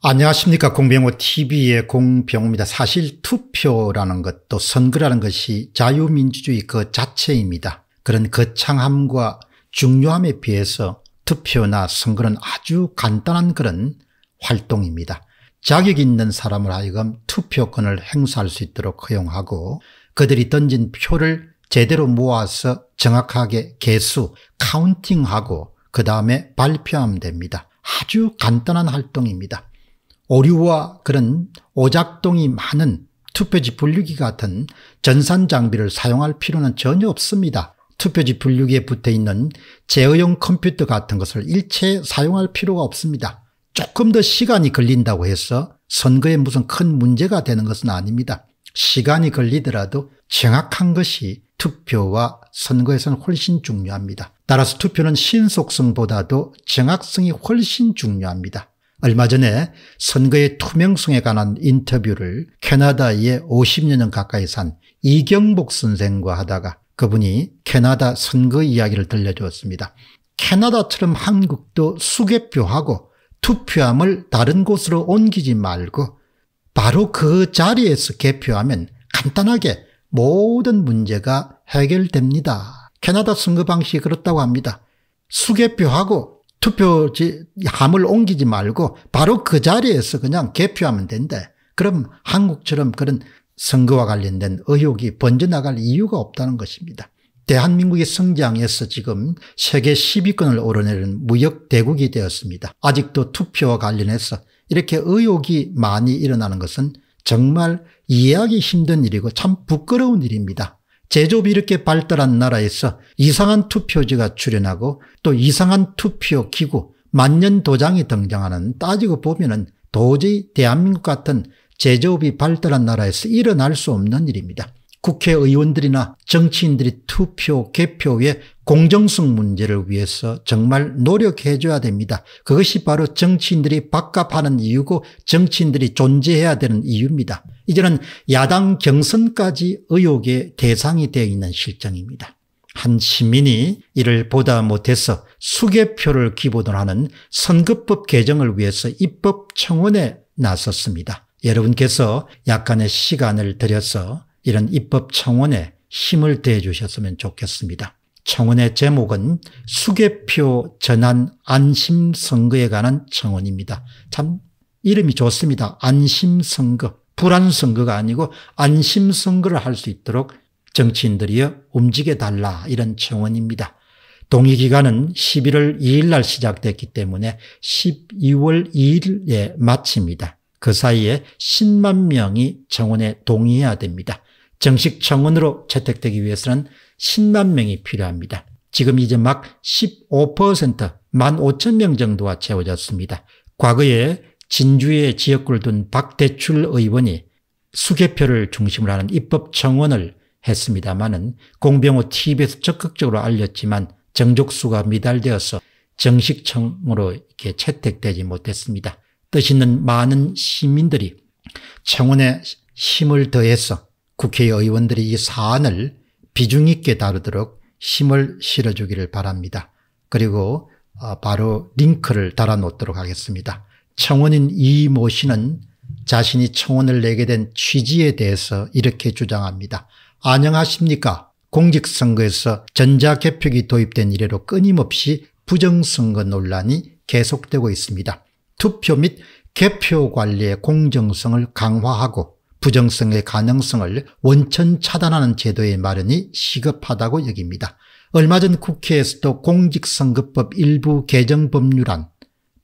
안녕하십니까. 공병호 TV의 공병호입니다. 사실 투표라는 것또 선거라는 것이 자유민주주의 그 자체입니다. 그런 거창함과 중요함에 비해서 투표나 선거는 아주 간단한 그런 활동입니다. 자격 있는 사람을 하여금 투표권을 행사할 수 있도록 허용하고 그들이 던진 표를 제대로 모아서 정확하게 개수 카운팅하고 그 다음에 발표하면 됩니다. 아주 간단한 활동입니다. 오류와 그런 오작동이 많은 투표지 분류기 같은 전산 장비를 사용할 필요는 전혀 없습니다. 투표지 분류기에 붙어있는 제어용 컴퓨터 같은 것을 일체 사용할 필요가 없습니다. 조금 더 시간이 걸린다고 해서 선거에 무슨 큰 문제가 되는 것은 아닙니다. 시간이 걸리더라도 정확한 것이 투표와 선거에서는 훨씬 중요합니다. 따라서 투표는 신속성보다도 정확성이 훨씬 중요합니다. 얼마 전에 선거의 투명성에 관한 인터뷰를 캐나다에 50년 가까이 산 이경복 선생과 하다가 그분이 캐나다 선거 이야기를 들려주었습니다. 캐나다처럼 한국도 수개표하고 투표함을 다른 곳으로 옮기지 말고 바로 그 자리에서 개표하면 간단하게 모든 문제가 해결됩니다. 캐나다 선거 방식이 그렇다고 합니다. 수개표하고 투표지 함을 옮기지 말고 바로 그 자리에서 그냥 개표하면 된대. 그럼 한국처럼 그런 선거와 관련된 의혹이 번져나갈 이유가 없다는 것입니다. 대한민국의 성장에서 지금 세계 10위권을 오르내는 무역 대국이 되었습니다. 아직도 투표와 관련해서 이렇게 의혹이 많이 일어나는 것은 정말 이해하기 힘든 일이고 참 부끄러운 일입니다. 제조업이 이렇게 발달한 나라에서 이상한 투표지가 출현하고 또 이상한 투표 기구 만년도장이 등장하는 따지고 보면은 도저히 대한민국 같은 제조업이 발달한 나라에서 일어날 수 없는 일입니다. 국회의원들이나 정치인들이 투표 개표의 공정성 문제를 위해서 정말 노력해 줘야 됩니다. 그것이 바로 정치인들이 박값하는 이유고 정치인들이 존재해야 되는 이유입니다. 이제는 야당 경선까지 의혹의 대상이 되어 있는 실정입니다. 한 시민이 이를 보다 못해서 수개표를 기본으로 하는 선거법 개정을 위해서 입법 청원에 나섰습니다. 여러분께서 약간의 시간을 들여서 이런 입법 청원에 힘을 대해 주셨으면 좋겠습니다. 청원의 제목은 수개표 전환 안심선거에 관한 청원입니다. 참 이름이 좋습니다. 안심선거. 불안 선거가 아니고 안심 선거를 할 수 있도록 정치인들이여 움직여 달라 이런 청원입니다. 동의 기간은 11월 2일 날 시작됐기 때문에 12월 2일에 마칩니다. 그 사이에 10만 명이 청원에 동의해야 됩니다. 정식 청원으로 채택되기 위해서는 10만 명이 필요합니다. 지금 이제 막 15% 1만 5천 명 정도가 채워졌습니다. 과거에 진주에 지역구를 둔 박대출 의원이 수개표를 중심으로 하는 입법 청원을 했습니다마는 공병호 TV에서 적극적으로 알렸지만 정족수가 미달되어서 정식청으로 이렇게 채택되지 못했습니다. 뜻 있는 많은 시민들이 청원에 힘을 더해서 국회의원들이 이 사안을 비중 있게 다루도록 힘을 실어주기를 바랍니다. 그리고 어, 바로 링크를 달아놓도록 하겠습니다. 청원인 이 모 씨는 자신이 청원을 내게 된 취지에 대해서 이렇게 주장합니다. 안녕하십니까 공직선거에서 전자개표기 도입된 이래로 끊임없이 부정선거 논란이 계속되고 있습니다. 투표 및 개표 관리의 공정성을 강화하고 부정성의 가능성을 원천 차단하는 제도의 마련이 시급하다고 여깁니다. 얼마 전 국회에서도 공직선거법 일부 개정 법률안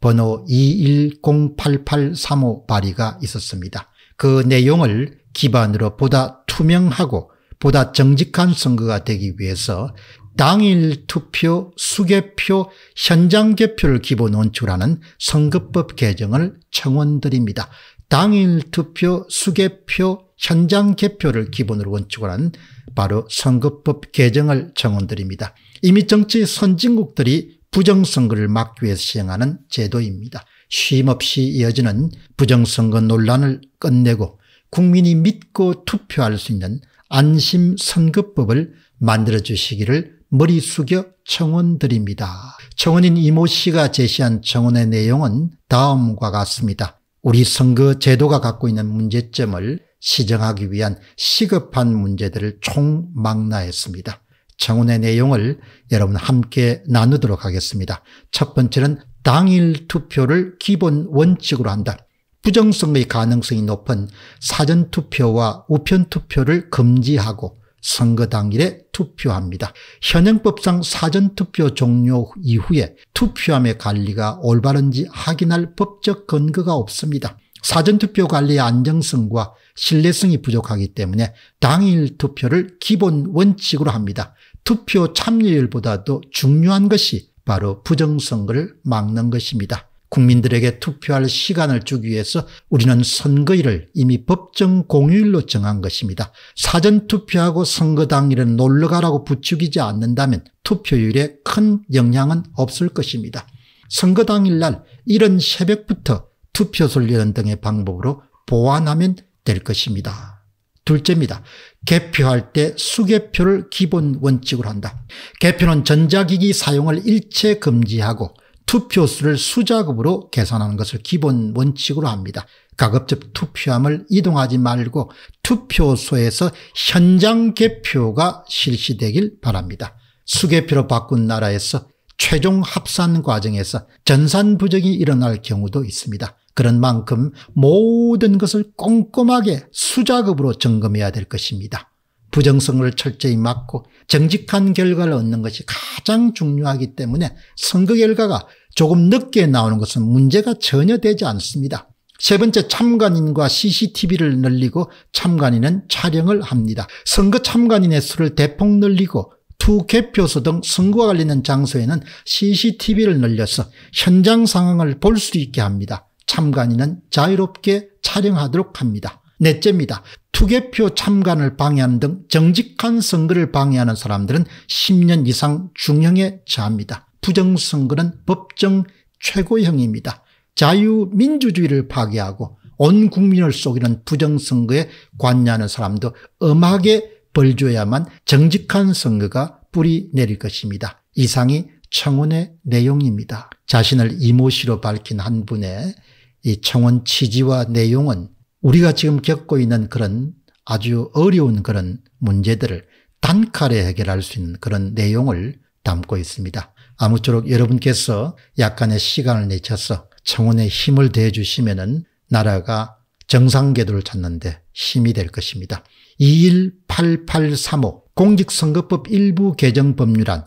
번호 2 1 0 8 8 3 5 발의가 있었습니다. 그 내용을 기반으로 보다 투명하고 보다 정직한 선거가 되기 위해서 당일 투표, 수개표, 현장 개표를 기본 원칙하는 선거법 개정을 청원드립니다. 당일 투표, 수개표, 현장 개표를 기본으로 원칙으한 바로 선거법 개정을 청원드립니다. 이미 정치 선진국들이 부정선거를 막기 위해서 시행하는 제도입니다. 쉼없이 이어지는 부정선거 논란을 끝내고 국민이 믿고 투표할 수 있는 안심선거법을 만들어주시기를 머리 숙여 청원드립니다. 청원인 이모 씨가 제시한 청원의 내용은 다음과 같습니다. 우리 선거 제도가 갖고 있는 문제점을 시정하기 위한 시급한 문제들을 총망라했습니다. 청원의 내용을 여러분 함께 나누도록 하겠습니다. 첫 번째는 당일 투표를 기본 원칙으로 한다. 부정성의 가능성이 높은 사전투표와 우편투표를 금지하고 선거 당일에 투표합니다. 현행법상 사전투표 종료 이후에 투표함의 관리가 올바른지 확인할 법적 근거가 없습니다. 사전투표 관리의 안정성과 신뢰성이 부족하기 때문에 당일 투표를 기본 원칙으로 합니다. 투표 참여율보다도 중요한 것이 바로 부정선거를 막는 것입니다. 국민들에게 투표할 시간을 주기 위해서 우리는 선거일을 이미 법정 공휴일로 정한 것입니다. 사전투표하고 선거 당일은 놀러가라고 부추기지 않는다면 투표율에 큰 영향은 없을 것입니다. 선거 당일날 이런 새벽부터 투표 설련 등의 방법으로 보완하면 될 것입니다. 둘째입니다. 개표할 때 수개표를 기본 원칙으로 한다. 개표는 전자기기 사용을 일체 금지하고 투표수를 수작업으로 계산하는 것을 기본 원칙으로 합니다. 가급적 투표함을 이동하지 말고 투표소에서 현장 개표가 실시되길 바랍니다. 수개표로 바꾼 나라에서 최종 합산 과정에서 전산 부정이 일어날 경우도 있습니다. 그런 만큼 모든 것을 꼼꼼하게 수작업으로 점검해야 될 것입니다. 부정성을 철저히 막고 정직한 결과를 얻는 것이 가장 중요하기 때문에 선거 결과가 조금 늦게 나오는 것은 문제가 전혀 되지 않습니다. 세 번째 참관인과 CCTV를 늘리고 참관인은 촬영을 합니다. 선거 참관인의 수를 대폭 늘리고 투개표소 등 선거와 관련된 장소에는 CCTV를 늘려서 현장 상황을 볼 수 있게 합니다. 참관인은 자유롭게 촬영하도록 합니다. 넷째입니다. 투개표 참관을 방해하는 등 정직한 선거를 방해하는 사람들은 10년 이상 중형에 처합니다. 부정선거는 법정 최고형입니다. 자유민주주의를 파괴하고 온 국민을 속이는 부정선거에 관여하는 사람도 엄하게 벌줘야만 정직한 선거가 뿌리 내릴 것입니다. 이상이 청원의 내용입니다. 자신을 이모씨로 밝힌 한 분의 이 청원 취지와 내용은 우리가 지금 겪고 있는 그런 아주 어려운 그런 문제들을 단칼에 해결할 수 있는 그런 내용을 담고 있습니다. 아무쪼록 여러분께서 약간의 시간을 내쳐서 청원에 힘을 대 주시면은 나라가 정상 궤도를 찾는데 힘이 될 것입니다. 218835 공직선거법 일부 개정 법률안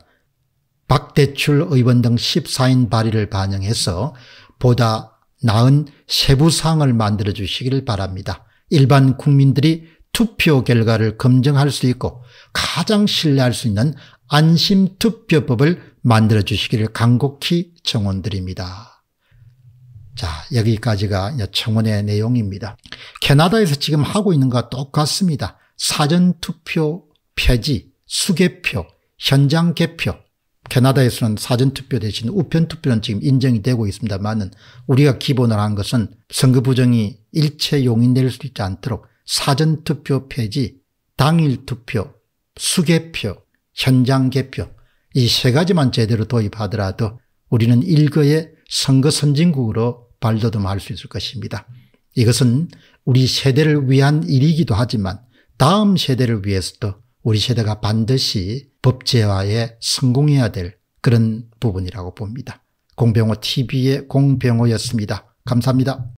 박대출 의원 등 14인 발의를 반영해서 보다 나은 세부사항을 만들어 주시기를 바랍니다. 일반 국민들이 투표 결과를 검증할 수 있고 가장 신뢰할 수 있는 안심투표법을 만들어 주시기를 간곡히 청원드립니다. 자 여기까지가 청원의 내용입니다. 캐나다에서 지금 하고 있는 것과 똑같습니다. 사전투표 폐지, 수개표, 현장개표, 캐나다에서는 사전투표 대신 우편투표는 지금 인정이 되고 있습니다만은 우리가 기본을 한 것은 선거 부정이 일체 용인될 수 있지 않도록 사전투표 폐지, 당일투표, 수개표, 현장개표 이 세 가지만 제대로 도입하더라도 우리는 일거에 선거 선진국으로 발돋움할 수 있을 것입니다. 이것은 우리 세대를 위한 일이기도 하지만 다음 세대를 위해서도 우리 세대가 반드시 법제화에 성공해야 될 그런 부분이라고 봅니다. 공병호 TV의 공병호였습니다. 감사합니다.